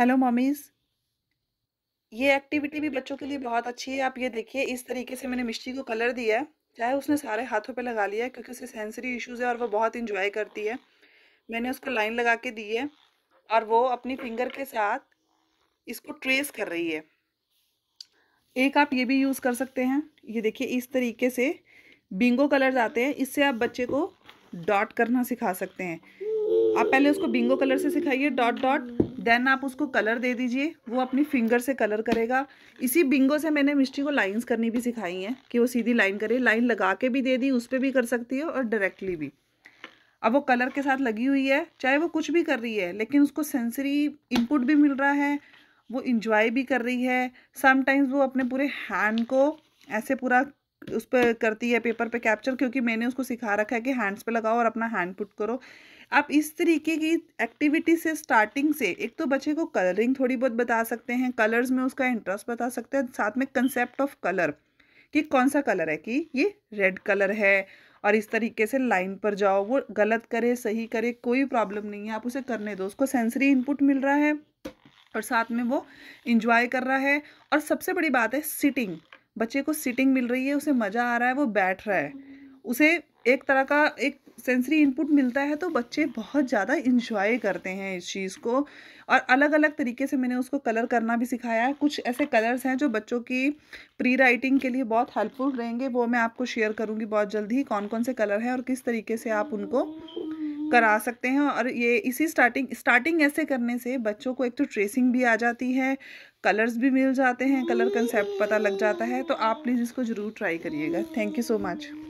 Hello mummy's ये activity भी बच्चों के लिए बहुत अच्छी है आप ये देखिए इस तरीके से मैंने मिश्री को कलर दिया है चाहे उसने सारे हाथों पे लगा लिया है क्योंकि उसे सेंसरी इश्यूज़ है और वो बहुत इंजॉय करती है मैंने उसको लाइन लगा के दी है और वो अपनी फिंगर के साथ इसको ट्रेस कर रही है एक आप ये भी यूज़ कर सकते हैं ये देखिए इस तरीके से बिंगो कलर्स आते हैं इससे आप बच्चे को डॉट करना सिखा सकते हैं आप पहले उसको बिंगो कलर से सिखाइए डॉट डॉट देन आप उसको कलर दे दीजिए वो अपनी फिंगर से कलर करेगा इसी बिंगो से मैंने मिस्टी को लाइंस करनी भी सिखाई हैं कि वो सीधी लाइन करे लाइन लगा के भी दे दी उस पर भी कर सकती है और डायरेक्टली भी अब वो कलर के साथ लगी हुई है चाहे वो कुछ भी कर रही है लेकिन उसको सेंसरी इनपुट भी मिल रहा है वो इंजॉय भी कर रही है समटाइम्स वो अपने पूरे हैंड को ऐसे पूरा उस पर करती है पेपर पे कैप्चर क्योंकि मैंने उसको सिखा रखा है कि हैंड्स पे लगाओ और अपना हैंड पुट करो आप इस तरीके की एक्टिविटी से स्टार्टिंग से एक तो बच्चे को कलरिंग थोड़ी बहुत बता सकते हैं कलर्स में उसका इंटरेस्ट बता सकते हैं साथ में कंसेप्ट ऑफ कलर कि कौन सा कलर है कि ये रेड कलर है और इस तरीके से लाइन पर जाओ वो गलत करे सही करे कोई प्रॉब्लम नहीं है आप उसे करने दो उसको सेंसरी इनपुट मिल रहा है और साथ में वो इंजॉय कर रहा है और सबसे बड़ी बात है सिटिंग बच्चे को सिटिंग मिल रही है उसे मज़ा आ रहा है वो बैठ रहा है उसे एक तरह का एक सेंसरी इनपुट मिलता है तो बच्चे बहुत ज़्यादा इंजॉय करते हैं इस चीज़ को और अलग अलग तरीके से मैंने उसको कलर करना भी सिखाया है कुछ ऐसे कलर्स हैं जो बच्चों की प्री राइटिंग के लिए बहुत हेल्पफुल रहेंगे वो मैं आपको शेयर करूँगी बहुत जल्दी कौन कौन से कलर हैं और किस तरीके से आप उनको करा हम्म। सकते हैं और ये इसी स्टार्टिंग स्टार्टिंग ऐसे करने से बच्चों को एक तो ट्रेसिंग भी आ जाती है कलर्स भी मिल जाते हैं कलर कंसेप्ट पता लग जाता है तो आप प्लीज़ इसको ज़रूर ट्राई करिएगा थैंक यू सो मच